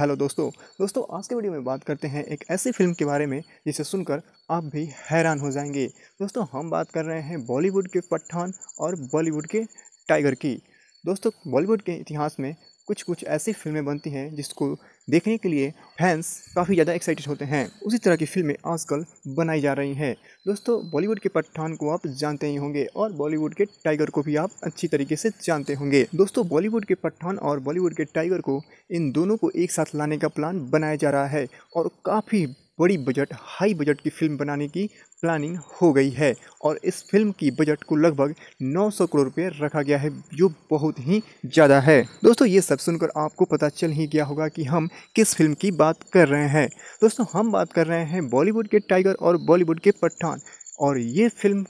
hello दोस्तों दोस्तों आज के वीडियो में बात करते हैं एक ऐसी फिल्म के बारे में जिसे सुनकर आप भी हैरान हो जाएंगे दोस्तों हम बात कर रहे हैं बॉलीवुड के पठान और बॉलीवुड के टाइगर की दोस्तों बॉलीवुड के इतिहास में कुछ कुछ ऐसी फिल्में बनती हैं जिसको देखने के लिए फैंस काफ़ी ज़्यादा एक्साइटेड होते हैं उसी तरह की फिल्में आजकल बनाई जा रही हैं दोस्तों बॉलीवुड के पठान को आप जानते ही होंगे और बॉलीवुड के टाइगर को भी आप अच्छी तरीके से जानते होंगे दोस्तों बॉलीवुड के पठान और बॉलीवुड के टाइगर को इन दोनों को एक साथ लाने का प्लान बनाया जा रहा है और काफ़ी बड़ी बजट हाई बजट की फिल्म बनाने की प्लानिंग हो गई है और इस फिल्म की बजट को लगभग 900 करोड़ रुपये रखा गया है जो बहुत ही ज़्यादा है दोस्तों ये सब सुनकर आपको पता चल ही गया होगा कि हम किस फिल्म की बात कर रहे हैं दोस्तों हम बात कर रहे हैं बॉलीवुड के टाइगर और बॉलीवुड के पठान और ये film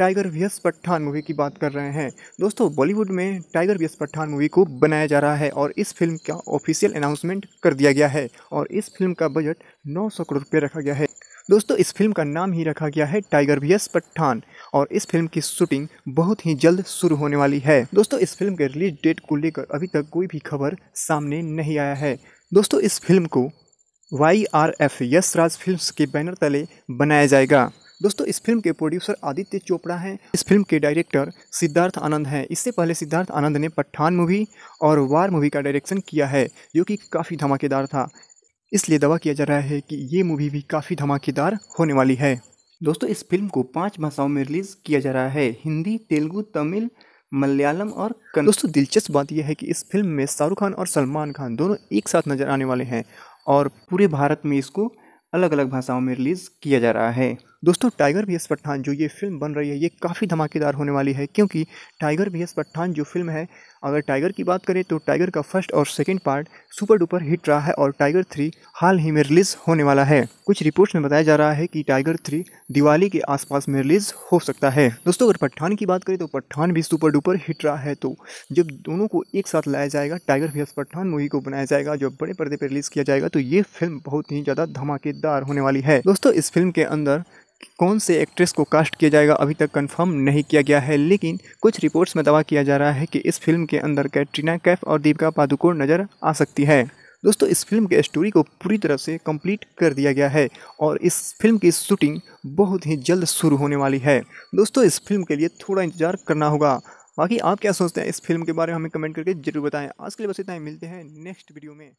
Tiger vs Pathan movie की बात कर रहे हैं दोस्तों बॉलीवुड में टाइगर व्यस पठान मूवी को बनाया जा रहा है और इस फिल्म का ऑफिशियल अनाउंसमेंट कर दिया गया है और इस फिल्म का बजट नौ सौ करोड़ रुपये रखा गया है दोस्तों इस फिल्म का नाम ही रखा गया है टाइगर वीएस पठान और इस फिल्म की शूटिंग बहुत ही जल्द शुरू होने वाली है दोस्तों इस फिल्म के रिलीज डेट को लेकर अभी तक कोई भी खबर सामने नहीं आया है दोस्तों इस फिल्म को Y R F Yash Raj film के बैनर तले बनाया जाएगा दोस्तों इस फिल्म के प्रोड्यूसर आदित्य चोपड़ा हैं इस फिल्म के डायरेक्टर सिद्धार्थ आनंद हैं इससे पहले सिद्धार्थ आनंद ने पठान मूवी और वार मूवी का डायरेक्शन किया है जो कि काफ़ी धमाकेदार था इसलिए दावा किया जा रहा है कि ये मूवी भी काफ़ी धमाकेदार होने वाली है दोस्तों इस फिल्म को पाँच भाषाओं में रिलीज़ किया जा रहा है हिंदी तेलुगू तमिल मलयालम और कन... दोस्तों दिलचस्प बात यह है कि इस फिल्म में शाहरुख खान और सलमान खान दोनों एक साथ नजर आने वाले हैं और पूरे भारत में इसको अलग अलग भाषाओं में रिलीज़ किया जा रहा है दोस्तों टाइगर बी एस पठान जो ये फिल्म बन रही है ये काफ़ी धमाकेदार होने वाली है क्योंकि टाइगर बी एस पठान जो फिल्म है अगर टाइगर की बात करें तो टाइगर का फर्स्ट और second part super duper hit रहा है और टाइगर थ्री हाल ही में रिलीज़ होने वाला है कुछ रिपोर्ट्स में बताया जा रहा है कि टाइगर थ्री दिवाली के आसपास में रिलीज़ हो सकता है दोस्तों अगर पठान की बात करें तो पठान भी सुपर डुपर हिट रहा है तो जब दोनों को एक साथ लाया जाएगा Tiger V S Pathan movie को बनाया जाएगा जब बड़े पर्दे पर रिलीज़ किया जाएगा तो ये फिल्म बहुत ही ज़्यादा धमाकेदार होने वाली है दोस्तों इस फिल्म के अंदर कौन से एक्ट्रेस को कास्ट किया जाएगा अभी तक कंफर्म नहीं किया गया है लेकिन कुछ रिपोर्ट्स में दावा किया जा रहा है कि इस फिल्म के अंदर कैटरीना कैफ और दीपिका पादुकोण नज़र आ सकती है दोस्तों इस फिल्म के स्टोरी को पूरी तरह से कंप्लीट कर दिया गया है और इस फिल्म की शूटिंग बहुत ही जल्द शुरू होने वाली है दोस्तों इस फिल्म के लिए थोड़ा इंतज़ार करना होगा बाकी आप क्या सोचते हैं इस फिल्म के बारे में हमें कमेंट करके जरूर बताएं आज के लिए बस इतना ही मिलते हैं नेक्स्ट वीडियो में